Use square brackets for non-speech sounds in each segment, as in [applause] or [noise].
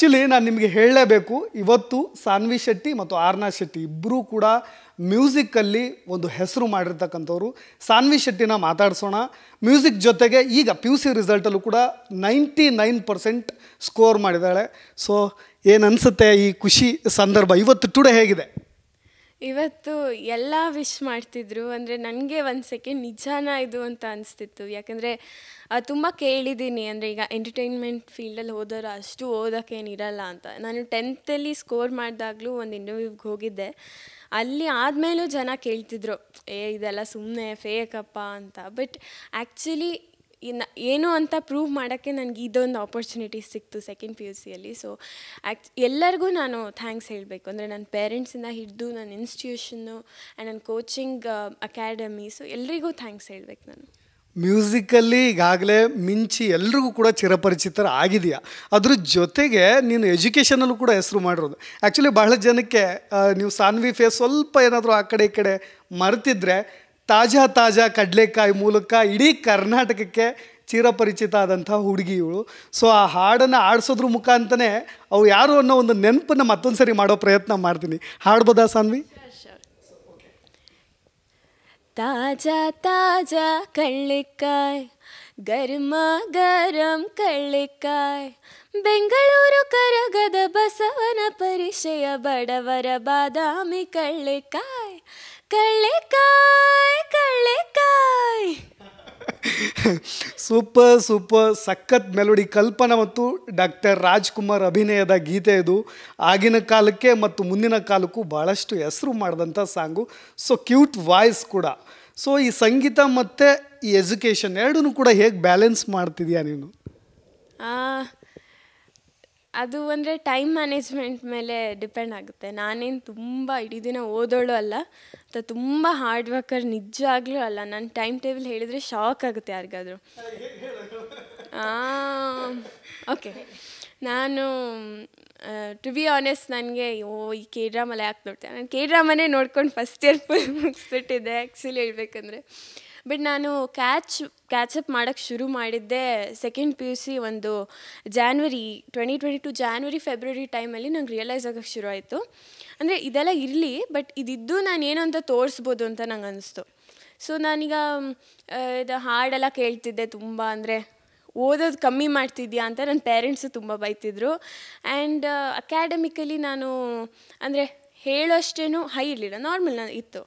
actually ನಾನು ನಿಮಗೆ ಹೇಳಲೇಬೇಕು ಇವತ್ತು ಸಾನ್ವಿ ಶೆಟ್ಟಿ ಮತ್ತು ಆರ್ನಾ ಶೆಟ್ಟಿ ಇಬ್ಬರೂ ಕೂಡ ಮ್ಯೂಸಿಕ್ಕಲ್ಲಿ ಒಂದು ಹೆಸರು ಮಾಡಿರ್ತಕ್ಕಂಥವ್ರು ಸಾನ್ವಿ ಶೆಟ್ಟಿನ ಮಾತಾಡಿಸೋಣ ಮ್ಯೂಸಿಕ್ ಜೊತೆಗೆ ಈಗ ಪಿ ಯು ಸಿ ರಿಸಲ್ಟಲ್ಲೂ ಕೂಡ ನೈಂಟಿ ನೈನ್ ಪರ್ಸೆಂಟ್ ಸ್ಕೋರ್ ಮಾಡಿದ್ದಾಳೆ ಸೊ ಏನನ್ಸುತ್ತೆ ಈ ಖುಷಿ ಸಂದರ್ಭ ಇವತ್ತು ಟುಡೇ ಹೇಗಿದೆ ಇವತ್ತು ಎಲ್ಲ ವಿಶ್ ಮಾಡ್ತಿದ್ರು ಅಂದರೆ ನನಗೆ ಒಂದು ಸೆಕೆಂಡ್ ನಿಜಾನ ಇದು ಅಂತ ಅನಿಸ್ತಿತ್ತು ಯಾಕಂದರೆ ತುಂಬ ಕೇಳಿದ್ದೀನಿ ಅಂದರೆ ಈಗ ಎಂಟರ್ಟೈನ್ಮೆಂಟ್ ಫೀಲ್ಡಲ್ಲಿ ಓದೋರು ಅಷ್ಟು ಓದೋಕ್ಕೇನಿರಲ್ಲ ಅಂತ ನಾನು ಟೆಂತಲ್ಲಿ ಸ್ಕೋರ್ ಮಾಡಿದಾಗಲೂ ಒಂದು ಇಂಟರ್ವ್ಯೂಗೆ ಹೋಗಿದ್ದೆ ಅಲ್ಲಿ ಆದಮೇಲೂ ಜನ ಕೇಳ್ತಿದ್ರು ಏ ಇದೆಲ್ಲ ಸುಮ್ಮನೆ ಫೇಕಪ್ಪ ಅಂತ ಬಟ್ ಆ್ಯಕ್ಚುಲಿ ಇನ್ನು ಏನು ಅಂತ ಪ್ರೂವ್ ಮಾಡೋಕ್ಕೆ ನನಗೆ ಇದೊಂದು ಆಪರ್ಚುನಿಟಿ ಸಿಕ್ತು ಸೆಕೆಂಡ್ ಪಿ ಯು ಸಿಯಲ್ಲಿ ಸೊ ಆ್ಯಕ್ ಎಲ್ಲರಿಗೂ ನಾನು ಥ್ಯಾಂಕ್ಸ್ ಹೇಳಬೇಕು ಅಂದರೆ ನನ್ನ ಪೇರೆಂಟ್ಸಿಂದ ಹಿಡಿದು ನನ್ನ ಇನ್ಸ್ಟಿಟ್ಯೂಷನ್ನು ಆ್ಯಂಡ್ ನನ್ನ ಕೋಚಿಂಗ್ ಅಕಾಡೆಮಿ ಸೊ ಎಲ್ಲರಿಗೂ ಥ್ಯಾಂಕ್ಸ್ ಹೇಳಬೇಕು ನಾನು ಮ್ಯೂಸಿಕಲ್ಲಿ ಈಗಾಗಲೇ ಮಿಂಚಿ ಎಲ್ರಿಗೂ ಕೂಡ ಚಿರಪರಿಚಿತರ ಆಗಿದೆಯಾ ಅದ್ರ ಜೊತೆಗೆ ನೀನು ಎಜುಕೇಷನಲ್ಲೂ ಕೂಡ ಹೆಸರು ಮಾಡಿರೋದು ಆ್ಯಕ್ಚುಲಿ ಬಹಳ ಜನಕ್ಕೆ ನೀವು ಸಾನ್ವಿ ಫೇಸ್ ಸ್ವಲ್ಪ ಏನಾದರೂ ಆ ಕಡೆ ಈ ಕಡೆ ಮರೆತಿದ್ರೆ ತಾಜಾ ತಾಜಾ ಕಡಲೆಕಾಯಿ ಮೂಲಕ ಇಡೀ ಕರ್ನಾಟಕಕ್ಕೆ ಚಿರಪರಿಚಿತ ಆದಂಥ ಹುಡುಗಿ ಸೊ ಆ ಹಾಡನ್ನು ಆಡಿಸೋದ್ರ ಮುಖಾಂತನೇ ಅವು ಯಾರು ಅನ್ನೋ ಒಂದು ನೆನಪನ್ನು ಮತ್ತೊಂದು ಸರಿ ಮಾಡೋ ಪ್ರಯತ್ನ ಮಾಡ್ತೀನಿ ಹಾಡ್ಬೋದಾ ಸಾನ್ವಿ ತಾಜಾ ತಾಜಾ ಕಳ್ಳಿಕಾಯ್ ಗರ್ಮ ಗರಂ ಕಳ್ಳಿಕಾಯ್ ಬೆಂಗಳೂರು ಕರಗದ ಬಸವನ ಪರಿಷೆಯ ಬಡವರ ಬಾದಾಮಿ ಕಳ್ಳಿಕಾಯ್ ಕಳ್ಳಿಕಾಯ್ ಕಳ್ಳಿಕಾಯ್ [laughs] ಸೂಪರ್ ಸೂಪರ್ ಸಖತ್ ಮೆಲೋಡಿ ಕಲ್ಪನಾ ಮತ್ತು ಡಾಕ್ಟರ್ ರಾಜ್ಕುಮಾರ್ ಅಭಿನಯದ ಗೀತೆ ಇದು ಆಗಿನ ಕಾಲಕ್ಕೆ ಮತ್ತು ಮುಂದಿನ ಕಾಲಕ್ಕೂ ಭಾಳಷ್ಟು ಹೆಸರು ಮಾಡಿದಂಥ ಸಾಂಗು ಸೊ ಕ್ಯೂಟ್ ವಾಯ್ಸ್ ಕೂಡ ಸೊ ಈ ಸಂಗೀತ ಮತ್ತು ಈ ಎಜುಕೇಷನ್ ಎರಡೂ ಕೂಡ ಹೇಗೆ ಬ್ಯಾಲೆನ್ಸ್ ಮಾಡ್ತಿದ್ಯಾ ನೀನು ಅದು ಅಂದರೆ ಟೈಮ್ ಮ್ಯಾನೇಜ್ಮೆಂಟ್ ಮೇಲೆ ಡಿಪೆಂಡ್ ಆಗುತ್ತೆ ನಾನೇನು ತುಂಬ ಇಡೀ ದಿನ ಓದೋಳು ಅಲ್ಲ ಅಥವಾ ತುಂಬ ಹಾರ್ಡ್ ವರ್ಕರ್ ನಿಜ ಅಲ್ಲ ನಾನು ಟೈಮ್ ಟೇಬಲ್ ಹೇಳಿದರೆ ಶಾಕ್ ಆಗುತ್ತೆ ಯಾರಿಗಾದರೂ ಓಕೆ ನಾನು ಟು ಬಿ ಆನೆಸ್ಟ್ ನನಗೆ ಓ ಈ ಕೆ ಡ್ರಾಮಲ್ಲ ಯಾಕೆ ನೋಡ್ತೇನೆ ನಾನು ಕೆ ಡ್ರಾಮನೇ ನೋಡ್ಕೊಂಡು ಫಸ್ಟ್ ಇಯರ್ ಫುಲ್ ಮುಗಿಸ್ಬಿಟ್ಟಿದ್ದೆ ಆ್ಯಕ್ಚುಲಿ ಹೇಳ್ಬೇಕಂದ್ರೆ ಬಟ್ ನಾನು ಕ್ಯಾಚ್ ಕ್ಯಾಚಪ್ ಮಾಡೋಕ್ಕೆ ಶುರು ಮಾಡಿದ್ದೆ ಸೆಕೆಂಡ್ ಪಿ ಯು ಸಿ ಒಂದು January twenty twenty two January February ಟೈಮಲ್ಲಿ ನಂಗೆ ರಿಯಲೈಸ್ ಆಗೋಕ್ಕೆ ಶುರು ಆಯಿತು ಅಂದರೆ ಇದೆಲ್ಲ ಇರಲಿ ಬಟ್ ಇದಿದ್ದು ನಾನು ಏನು ಅಂತ ತೋರಿಸ್ಬೋದು ಅಂತ ನಂಗೆ ಅನಿಸ್ತು ಸೊ ನಾನೀಗ ಇದು ಹಾಡೆಲ್ಲ ಕೇಳ್ತಿದ್ದೆ ತುಂಬ ಅಂದರೆ ಓದೋದು ಕಮ್ಮಿ ಮಾಡ್ತಿದ್ಯಾ ಅಂತ ನನ್ನ ಪೇರೆಂಟ್ಸು ತುಂಬ ಬೈತಿದ್ರು ಆ್ಯಂಡ್ ಅಕ್ಯಾಡೆಮಿಕಲಿ ನಾನು ಅಂದರೆ ಹೇಳೋಷ್ಟೇನು ಹೈ ಇರಲಿಲ್ಲ ನಾರ್ಮಲ್ ನಾನು ಇತ್ತು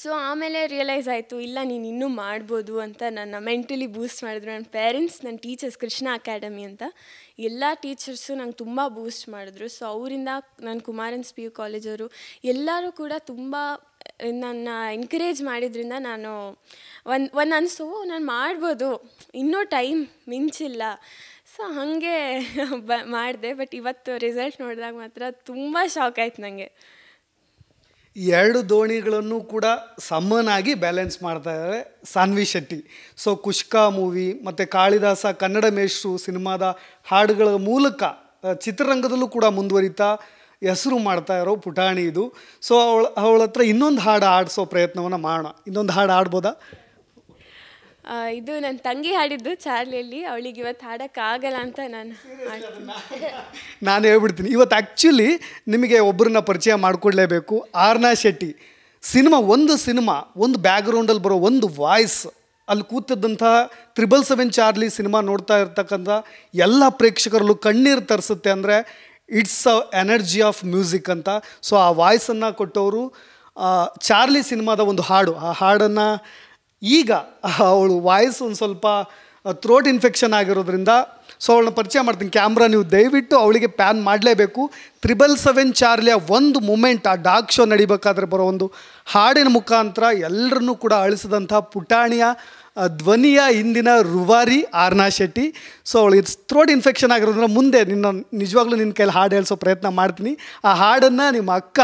ಸೊ ಆಮೇಲೆ ರಿಯಲೈಸ್ ಆಯಿತು ಇಲ್ಲ ನೀನು ಇನ್ನೂ ಮಾಡ್ಬೋದು ಅಂತ ನನ್ನ ಮೆಂಟಲಿ ಬೂಸ್ಟ್ ಮಾಡಿದ್ರು ನನ್ನ ಪೇರೆಂಟ್ಸ್ ನನ್ನ ಟೀಚರ್ಸ್ ಕೃಷ್ಣ ಅಕಾಡೆಮಿ ಅಂತ ಎಲ್ಲ ಟೀಚರ್ಸು ನಂಗೆ ತುಂಬ ಬೂಸ್ಟ್ ಮಾಡಿದ್ರು ಸೊ ಅವರಿಂದ ನಾನು ಕುಮಾರನ್ಸ್ ಪಿ ಯು ಕಾಲೇಜವರು ಎಲ್ಲರೂ ಕೂಡ ತುಂಬ ನನ್ನ ಎನ್ಕರೇಜ್ ಮಾಡಿದ್ರಿಂದ ನಾನು ಒಂದು ಒಂದು ಅನಿಸು ನಾನು ಮಾಡ್ಬೋದು ಇನ್ನೂ ಟೈಮ್ ಮಿಂಚಿಲ್ಲ ಸೊ ಹಾಗೆ ಬ ಮಾಡಿದೆ ಬಟ್ ಇವತ್ತು ರಿಸಲ್ಟ್ ನೋಡಿದಾಗ ಮಾತ್ರ ತುಂಬ ಶಾಕ್ ಆಯ್ತು ನನಗೆ ಎರಡು ದೋಣಿಗಳನ್ನು ಕೂಡ ಸಮನಾಗಿ ಬ್ಯಾಲೆನ್ಸ್ ಮಾಡ್ತಾ ಇದ್ದಾರೆ ಸಾನ್ವಿ ಶೆಟ್ಟಿ ಸೊ ಕುಷ್ಕಾ ಮೂವಿ ಮತ್ತು ಕಾಳಿದಾಸ ಕನ್ನಡ ಮೇಷ್ಟ್ರು ಸಿನಿಮಾದ ಹಾಡುಗಳ ಮೂಲಕ ಚಿತ್ರರಂಗದಲ್ಲೂ ಕೂಡ ಮುಂದುವರಿತಾ ಹೆಸರು ಮಾಡ್ತಾ ಇರೋ ಪುಟಾಣಿ ಇದು ಸೊ ಅವಳ ಅವಳ ಹತ್ರ ಇನ್ನೊಂದು ಹಾಡು ಆಡಿಸೋ ಪ್ರಯತ್ನವನ್ನು ಮಾಡೋಣ ಇನ್ನೊಂದು ಹಾಡು ಆಡ್ಬೋದಾ ಇದು ನನ್ನ ತಂಗಿ ಹಾಡಿದ್ದು ಚಾರ್ಲಿಯಲ್ಲಿ ಅವಳಿಗೆ ಇವತ್ತು ಹಾಡೋಕ್ಕಾಗಲ್ಲ ಅಂತ ನಾನು ನಾನು ಹೇಳ್ಬಿಡ್ತೀನಿ ಇವತ್ತು ಆ್ಯಕ್ಚುಲಿ ನಿಮಗೆ ಒಬ್ಬರನ್ನ ಪರಿಚಯ ಮಾಡಿಕೊಡ್ಲೇಬೇಕು ಆರ್ನಾ ಶೆಟ್ಟಿ ಸಿನಿಮಾ ಒಂದು ಸಿನಿಮಾ ಒಂದು ಬ್ಯಾಗ್ರೌಂಡಲ್ಲಿ ಬರೋ ಒಂದು ವಾಯ್ಸ್ ಅಲ್ಲಿ ಕೂತದ್ದಂಥ ತ್ರಿಬಲ್ ಸೆವೆನ್ ಚಾರ್ಲಿ ಸಿನಿಮಾ ನೋಡ್ತಾ ಇರ್ತಕ್ಕಂಥ ಎಲ್ಲ ಪ್ರೇಕ್ಷಕರಲ್ಲೂ ಕಣ್ಣೀರು ತರಿಸುತ್ತೆ ಅಂದರೆ it's a energy of music ಅಂತ ಸೊ ಆ ವಾಯ್ಸನ್ನು ಕೊಟ್ಟವರು ಚಾರ್ಲಿ ಸಿನಿಮಾದ ಒಂದು ಹಾಡು ಆ ಹಾಡನ್ನು ಈಗ ಅವಳು ವಾಯ್ಸ್ ಒಂದು ಸ್ವಲ್ಪ ಥ್ರೋಟ್ ಇನ್ಫೆಕ್ಷನ್ ಆಗಿರೋದ್ರಿಂದ ಸೊ ಅವಳನ್ನ ಪರಿಚಯ ಮಾಡ್ತೀನಿ ಕ್ಯಾಮ್ರಾ ನೀವು ದಯವಿಟ್ಟು ಅವಳಿಗೆ ಪ್ಯಾನ್ ಮಾಡಲೇಬೇಕು ತ್ರಿಬಲ್ ಸೆವೆನ್ ಚಾರ್ಲಿಯ ಒಂದು ಮೂಮೆಂಟ್ ಆ ಡಾಕ್ ಶೋ ನಡಿಬೇಕಾದ್ರೆ ಬರೋ ಒಂದು ಹಾಡಿನ ಮುಖಾಂತರ ಎಲ್ಲರನ್ನೂ ಕೂಡ ಅಳಿಸಿದಂಥ ಪುಟಾಣಿಯ ಧ್ವನಿಯ ಹಿಂದಿನ ರುವಾರಿ ಆರ್ನಾ ಶೆಟ್ಟಿ ಸೊ ಅವಳಿಗೆ ಥ್ರೋಟ್ ಇನ್ಫೆಕ್ಷನ್ ಆಗಿರೋದ್ರಿಂದ ಮುಂದೆ ನಿನ್ನ ನಿಜವಾಗ್ಲೂ ನಿನ್ನ ಕೈಲಿ ಹಾಡು ಹೇಳಿಸೋ ಪ್ರಯತ್ನ ಮಾಡ್ತೀನಿ ಆ ಹಾಡನ್ನು ನಿಮ್ಮ ಅಕ್ಕ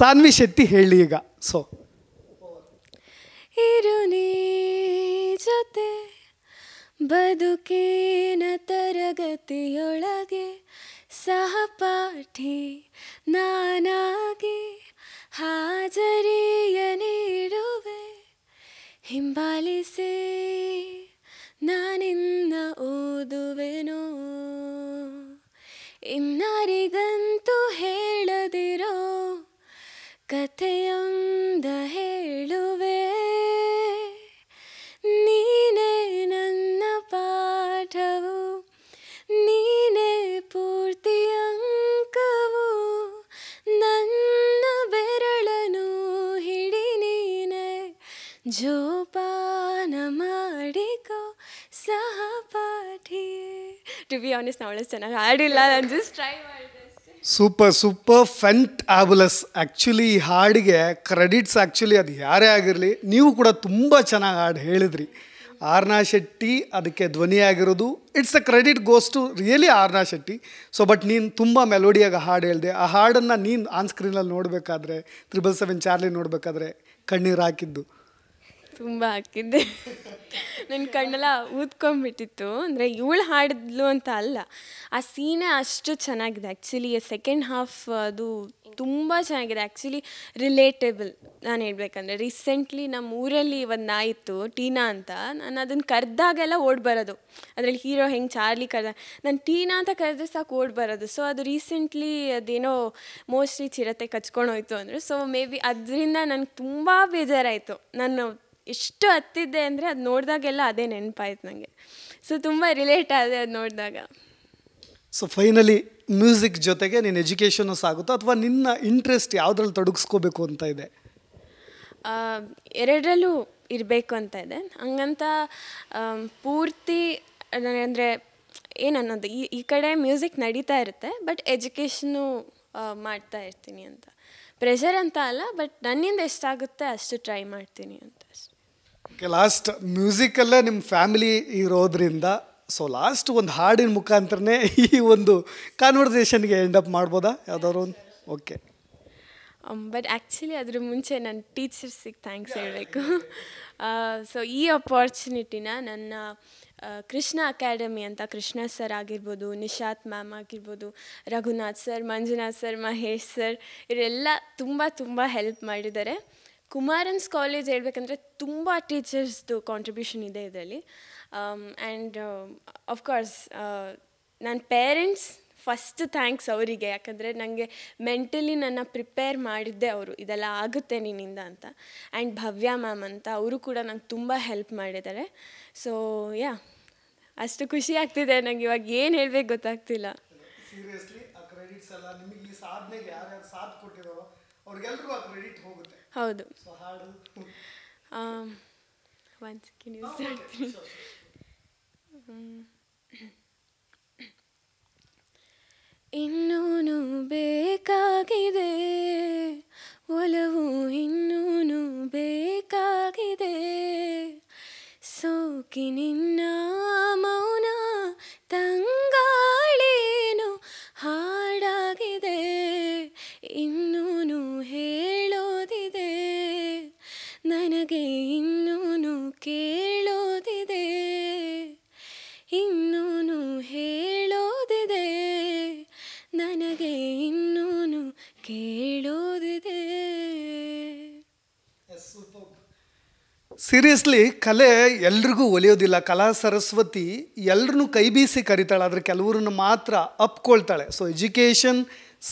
ಸಾನ್ವಿ ಶೆಟ್ಟಿ ಹೇಳಿ ಈಗ ಸೊ ಇರು ನೀ ಜೊತೆ ಬದುಕೇನ ತರಗತಿಯೊಳಗೆ ಸಹಪಾಠಿ ನಾನಾಗಿ ಹಾಜರಿಯ ನೀಡುವೆ ಹಿಂಬಾಲಿಸಿ ನಾನಿನ್ನ ಓ ಜೋಪಾನ ಮಾಡಿಕೋ ಟು ಚೆನ್ನಾಗಿ ಹಾಡಿಲ್ಲ just super super fantabulous actually ಈ ಹಾಡಿಗೆ ಕ್ರೆಡಿಟ್ಸ್ ಆ್ಯಕ್ಚುಲಿ ಅದು ಯಾರೇ ಆಗಿರಲಿ ನೀವು ಕೂಡ ತುಂಬ ಚೆನ್ನಾಗಿ ಹಾಡು ಹೇಳಿದ್ರಿ ಆರ್ನಾ ಶೆಟ್ಟಿ ಅದಕ್ಕೆ ಧ್ವನಿ ಆಗಿರೋದು it's a credit goes to really Arna Shetty so but ನೀನು ತುಂಬ ಮೆಲೋಡಿಯಾಗಿ ಹಾಡು ಹೇಳಿದೆ ಆ ಹಾಡನ್ನು ನೀನು ಆನ್ ಸ್ಕ್ರೀನಲ್ಲಿ ನೋಡಬೇಕಾದ್ರೆ ತ್ರಿಬಲ್ ಸೆವೆನ್ ಚಾರ್ಲಿ ನೋಡಬೇಕಾದ್ರೆ ಕಣ್ಣೀರು ಹಾಕಿದ್ದು ತುಂಬ ಹಾಕಿದ್ದೆ ನನ್ನ ಕಣ್ಣೆಲ್ಲ ಊದ್ಕೊಂಡ್ಬಿಟ್ಟಿತ್ತು ಅಂದರೆ ಇವಳು ಹಾಡಿದ್ಲು ಅಂತ ಅಲ್ಲ ಆ ಸೀನೇ ಅಷ್ಟು ಚೆನ್ನಾಗಿದೆ ಆ್ಯಕ್ಚುಲಿ ಸೆಕೆಂಡ್ ಹಾಫ್ ಅದು ತುಂಬ ಚೆನ್ನಾಗಿದೆ ಆ್ಯಕ್ಚುಲಿ ರಿಲೇಟೇಬಲ್ ನಾನು ಹೇಳಬೇಕಂದ್ರೆ ರೀಸೆಂಟ್ಲಿ ನಮ್ಮ ಊರಲ್ಲಿ ಒಂದು ನಾಯಿತ್ತು ಟೀನಾ ಅಂತ ನಾನು ಅದನ್ನು ಕರೆದಾಗೆಲ್ಲ ಓಡ್ಬರೋದು ಅದರಲ್ಲಿ ಹೀರೋ ಹೆಂಗೆ ಚಾರ್ಲಿ ಕರೆದ ನಾನು ಟೀನಾ ಅಂತ ಕರೆದ್ರೆ ಸಾಕು ಓಡ್ಬರೋದು ಸೊ ಅದು ರೀಸೆಂಟ್ಲಿ ಅದೇನೋ ಮೋಸ್ಟ್ಲಿ ಚಿರತೆ ಕಚ್ಕೊಂಡು ಹೋಯ್ತು ಅಂದರೆ ಸೊ ಮೇ ಬಿ ಅದರಿಂದ ನನಗೆ ತುಂಬ ಬೇಜಾರಾಯಿತು ನಾನು ಎಷ್ಟು ಹತ್ತಿದ್ದೆ ಅಂದರೆ ಅದು ನೋಡಿದಾಗೆಲ್ಲ ಅದೇ ನೆನಪಾಯ್ತು ನನಗೆ ಸೊ ತುಂಬ ರಿಲೇಟ್ ಆದೆ ಅದು ನೋಡಿದಾಗ ಸೊ ಫೈನಲಿ ಮ್ಯೂಸಿಕ್ ಜೊತೆಗೆ ನಿನ್ನ ಎಜುಕೇಷನು ಸಾಗುತ್ತೋ ಅಥವಾ ನಿನ್ನ ಇಂಟ್ರೆಸ್ಟ್ ಯಾವುದ್ರಲ್ಲಿ ತೊಡಗಿಸ್ಕೋಬೇಕು ಅಂತ ಇದೆ ಎರಡರಲ್ಲೂ ಇರಬೇಕು ಅಂತ ಇದೆ ಹಂಗಂತ ಪೂರ್ತಿ ಅಂದರೆ ಅನ್ನೋದು ಈ ಈ ಕಡೆ ಮ್ಯೂಸಿಕ್ ನಡೀತಾ ಇರುತ್ತೆ ಬಟ್ ಎಜುಕೇಷನು ಮಾಡ್ತಾ ಇರ್ತೀನಿ ಅಂತ ಪ್ರೆಷರ್ ಅಂತ ಅಲ್ಲ ಬಟ್ ನನ್ನಿಂದ ಎಷ್ಟಾಗುತ್ತೆ ಅಷ್ಟು ಟ್ರೈ ಮಾಡ್ತೀನಿ ಅಂತ ಓಕೆ ಲಾಸ್ಟ್ ಮ್ಯೂಸಿಕಲ್ಲೇ ನಿಮ್ಮ ಫ್ಯಾಮಿಲಿ ಇರೋದ್ರಿಂದ ಸೊ ಲಾಸ್ಟ್ ಒಂದು ಹಾಡಿನ ಮುಖಾಂತರನೇ ಈ ಒಂದು ಕಾನ್ವರ್ಸೇಷನ್ಗೆ ಎಂಡ್ ಅಪ್ ಮಾಡ್ಬೋದಾ ಯಾವ್ದಾದ್ರು ಒಂದು ಓಕೆ ಬಟ್ ಆ್ಯಕ್ಚುಲಿ ಅದ್ರ ಮುಂಚೆ [laughs] uh, ನನ್ನ ಟೀಚರ್ಸಿಗೆ ಥ್ಯಾಂಕ್ಸ್ ಹೇಳಬೇಕು ಸೊ ಈ ಅಪಾರ್ಚುನಿಟಿನ ನನ್ನ ಕೃಷ್ಣ ಅಕಾಡೆಮಿ ಅಂತ ಕೃಷ್ಣ ಸರ್ ಆಗಿರ್ಬೋದು ನಿಶಾತ್ ಮ್ಯಾಮ್ ಆಗಿರ್ಬೋದು Raghunath sir Manjunath sir Mahesh sir ಇವರೆಲ್ಲ ತುಂಬ ತುಂಬ ಹೆಲ್ಪ್ ಮಾಡಿದ್ದಾರೆ ಕುಮಾರನ್ಸ್ ಕಾಲೇಜ್ ಹೇಳಬೇಕಂದ್ರೆ ತುಂಬ ಟೀಚರ್ಸ್ದು ಕಾಂಟ್ರಿಬ್ಯೂಷನ್ ಇದೆ ಇದರಲ್ಲಿ ಆ್ಯಂಡ್ ಅಫ್ಕೋರ್ಸ್ ನನ್ನ ಪೇರೆಂಟ್ಸ್ ಫಸ್ಟ್ ಥ್ಯಾಂಕ್ಸ್ ಅವರಿಗೆ ಯಾಕಂದರೆ ನನಗೆ ಮೆಂಟಲಿ ನನ್ನ ಪ್ರಿಪೇರ್ ಮಾಡಿದ್ದೆ ಅವರು ಇದೆಲ್ಲ ಆಗುತ್ತೆ ನಿನ್ನಿಂದ ಅಂತ ಆ್ಯಂಡ್ ಭವ್ಯ ಮ್ಯಾಮ್ ಅಂತ ಅವರು ಕೂಡ ನಂಗೆ ತುಂಬ ಹೆಲ್ಪ್ ಮಾಡಿದ್ದಾರೆ ಸೊ ಯಾ ಅಷ್ಟು ಖುಷಿ ಆಗ್ತಿದೆ ನಂಗೆ ಇವಾಗ ಏನು ಹೇಳಬೇಕು ಗೊತ್ತಾಗ್ತಿಲ್ಲ ಸೀರಿಯಸ್ಲಿ ಆ ಕ್ರೆಡಿಟ್ಸ್ ಎಲ್ಲ ನಿಮಗೆ ಈ ಸಾಧನೆಗೆ ಯಾರ್ಯಾರು ಸಾಥ್ ಕೊಟ್ಟಿರೋ ಆ ಕ್ರೆಡಿಟ್ ಹೋಗುತ್ತೆ ಹೌದು ಒನ್ಸಿ ಸೆಕೆಂಡ್ ಯೂಸ್ ಇನ್ನೂನು ಬೇಕಾಗಿದೆ ಒಲವು ಇನ್ನೂನು ಬೇಕಾಗಿದೆ ಸೋಕಿ ನಿನ್ನ ಸೀರಿಯಸ್ಲಿ ಕಲೆ ಎಲ್ರಿಗೂ ಒಲಿಯೋದಿಲ್ಲ ಕಲಾ ಸರಸ್ವತಿ ಎಲ್ರನ್ನೂ ಕೈ ಬೀಸಿ ಕರಿತಾಳೆ ಆದರೆ ಕೆಲವರನ್ನ ಮಾತ್ರ ಅಪ್ಕೊಳ್ತಾಳೆ ಸೊ ಎಜುಕೇಷನ್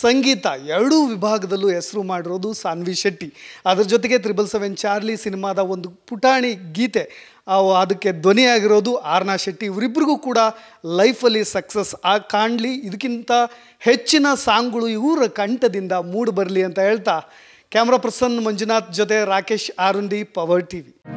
ಸಂಗೀತ ಎರಡೂ ವಿಭಾಗದಲ್ಲೂ ಹೆಸರು ಮಾಡಿರೋದು ಸಾನ್ವಿ ಶೆಟ್ಟಿ ಅದ್ರ ಜೊತೆಗೆ ತ್ರಿಬಲ್ ಸೆವೆನ್ ಚಾರ್ಲಿ ಸಿನಿಮಾದ ಒಂದು ಪುಟಾಣಿ ಗೀತೆ ಅದಕ್ಕೆ ಧ್ವನಿಯಾಗಿರೋದು ಆರ್ನಾ ಶೆಟ್ಟಿ ಇವರಿಬ್ಬರಿಗೂ ಕೂಡ ಲೈಫಲ್ಲಿ ಸಕ್ಸಸ್ ಆ ಕಾಣಲಿ ಇದಕ್ಕಿಂತ ಹೆಚ್ಚಿನ ಸಾಂಗ್ಗಳು ಇವರ ಕಂಠದಿಂದ ಮೂಡ್ ಬರಲಿ ಅಂತ ಹೇಳ್ತಾ ಕ್ಯಾಮ್ರಾ ಪರ್ಸನ್ ಮಂಜುನಾಥ್ ಜೊತೆ ರಾಕೇಶ್ ಆರುಂಡಿ ಪವರ್ ಟಿ ವಿ